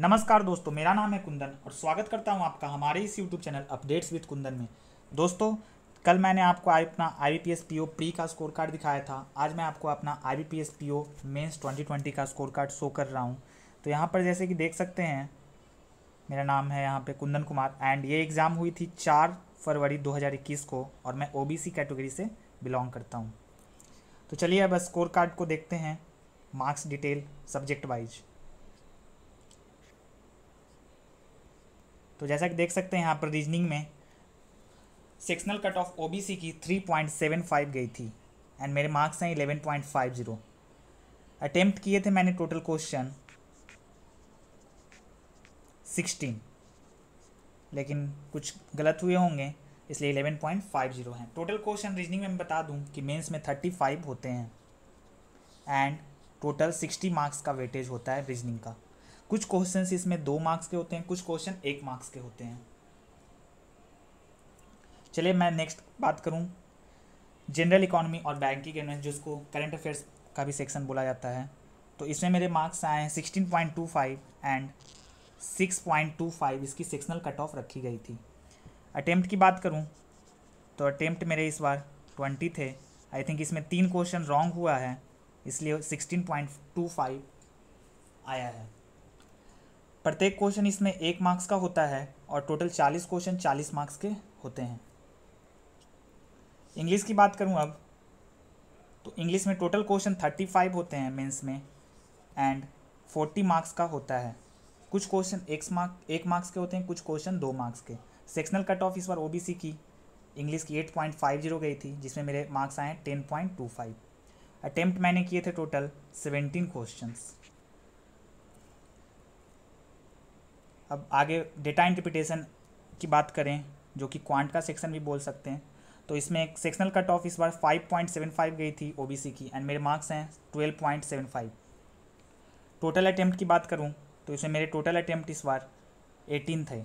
नमस्कार दोस्तों मेरा नाम है कुंदन और स्वागत करता हूं आपका हमारे इस YouTube channel updates with Kundan में दोस्तों कल मैंने आपको अपना आई बी प्री का स्कोर कार्ड दिखाया था आज मैं आपको अपना आई बी ट्वेंटी ट्वेंटी का स्कोर कार्ड शो कर रहा हूं तो यहां पर जैसे कि देख सकते हैं मेरा नाम है यहाँ पर कुंदन कुमार एंड ये एग्ज़ाम हुई थी चार फरवरी दो को और मैं ओ कैटेगरी से बिलोंग करता हूँ तो चलिए अब स्कोर कार्ड को देखते हैं मार्क्स डिटेल सब्जेक्ट वाइज तो जैसा कि देख सकते हैं यहाँ पर रीजनिंग में सेक्शनल कट ऑफ ओ की थ्री पॉइंट सेवन फाइव गई थी एंड मेरे मार्क्स हैं eleven point five zero attempt किए थे मैंने टोटल क्वेश्चन सिक्सटीन लेकिन कुछ गलत हुए होंगे इसलिए इलेवन पॉइंट फाइव जीरो हैं टोटल क्वेश्चन रीजनिंग में मैं बता दूं कि मेंस में थर्टी फाइव होते हैं एंड टोटल सिक्सटी मार्क्स का वेटेज होता है रीजनिंग का कुछ क्वेश्चन इसमें दो मार्क्स के होते हैं कुछ क्वेश्चन एक मार्क्स के होते हैं चलिए मैं नेक्स्ट बात करूँ जनरल इकोनॉमी और बैंकिंग एनुअल जिसको करंट अफेयर्स का भी सेक्शन बोला जाता है तो इसमें मेरे मार्क्स आए हैं sixteen point two five and six point two five इसकी सेक्शनल कट ऑफ रखी गई थी अटैम्प्ट की बात करूँ तो अटैम्प्ट मेरे इस बार ट्वेंटी थे आई थिंक इसमें तीन क्वेश्चन रॉन्ग हुआ है इसलिए सिक्सटीन पॉइंट टू फाइव आया है प्रत्येक क्वेश्चन इसमें एक मार्क्स का होता है और टोटल चालीस क्वेश्चन चालीस मार्क्स के होते हैं इंग्लिश की बात करूँ अब तो इंग्लिश में टोटल क्वेश्चन थर्टी फाइव होते हैं मेंस में एंड फोर्टी मार्क्स का होता है कुछ क्वेश्चन एक मार्क एक मार्क्स के होते हैं कुछ क्वेश्चन दो मार्क्स के सेक्शनल कट ऑफ इस बार ओबीसी की इंग्लिश की एट पॉइंट फाइव जीरो गई थी जिसमें मेरे मार्क्स आए ten point two five attempt मैंने किए थे टोटल सेवेंटीन क्वेश्चन अब आगे डेटा इंटरप्रिटेशन की बात करें जो कि क्वांट का सेक्शन भी बोल सकते हैं तो इसमें एक सेक्शनल कट ऑफ इस बार 5.75 गई थी ओबीसी की एंड मेरे मार्क्स हैं 12.75 टोटल अटैम्प्ट की बात करूं तो इसमें मेरे टोटल अटैम्प्ट इस बार 18 थे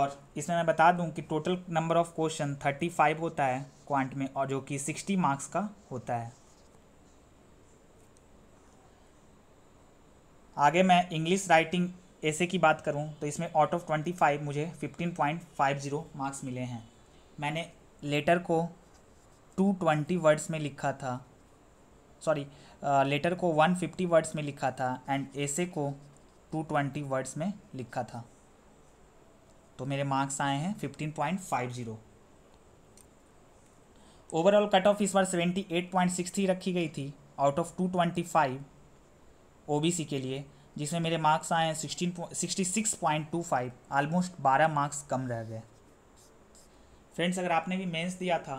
और इसमें मैं बता दूं कि टोटल नंबर ऑफ क्वेश्चन 35 होता है क्वांट में और जो कि 60 मार्क्स का होता है आगे मैं इंग्लिश राइटिंग ऐसे की बात करूं तो इसमें आउट ऑफ ट्वेंटी फाइव मुझे fifteen point five zero marks मिले हैं मैंने लेटर को टू ट्वेंटी वर्ड्स में लिखा था सॉरी लेटर uh, को वन फिफ्टी वर्ड्स में लिखा था एंड ऐसे को टू ट्वेंटी वर्ड्स में लिखा था तो मेरे मार्क्स आए हैं fifteen point five zero overall cut off इस बार सेवेंटी एट पॉइंट सिक्स रखी गई थी out of two twenty five OBC के लिए जिसमें मेरे मार्क्स आए हैं sixteen sixty six point two five almost बारह मार्क्स कम रह गए फ्रेंड्स अगर आपने भी मेंस दिया था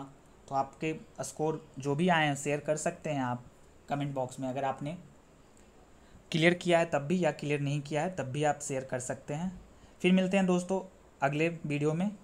तो आपके स्कोर जो भी आए हैं शेयर कर सकते हैं आप कमेंट बॉक्स में अगर आपने क्लियर किया है तब भी या क्लियर नहीं किया है तब भी आप शेयर कर सकते हैं फिर मिलते हैं दोस्तों अगले वीडियो में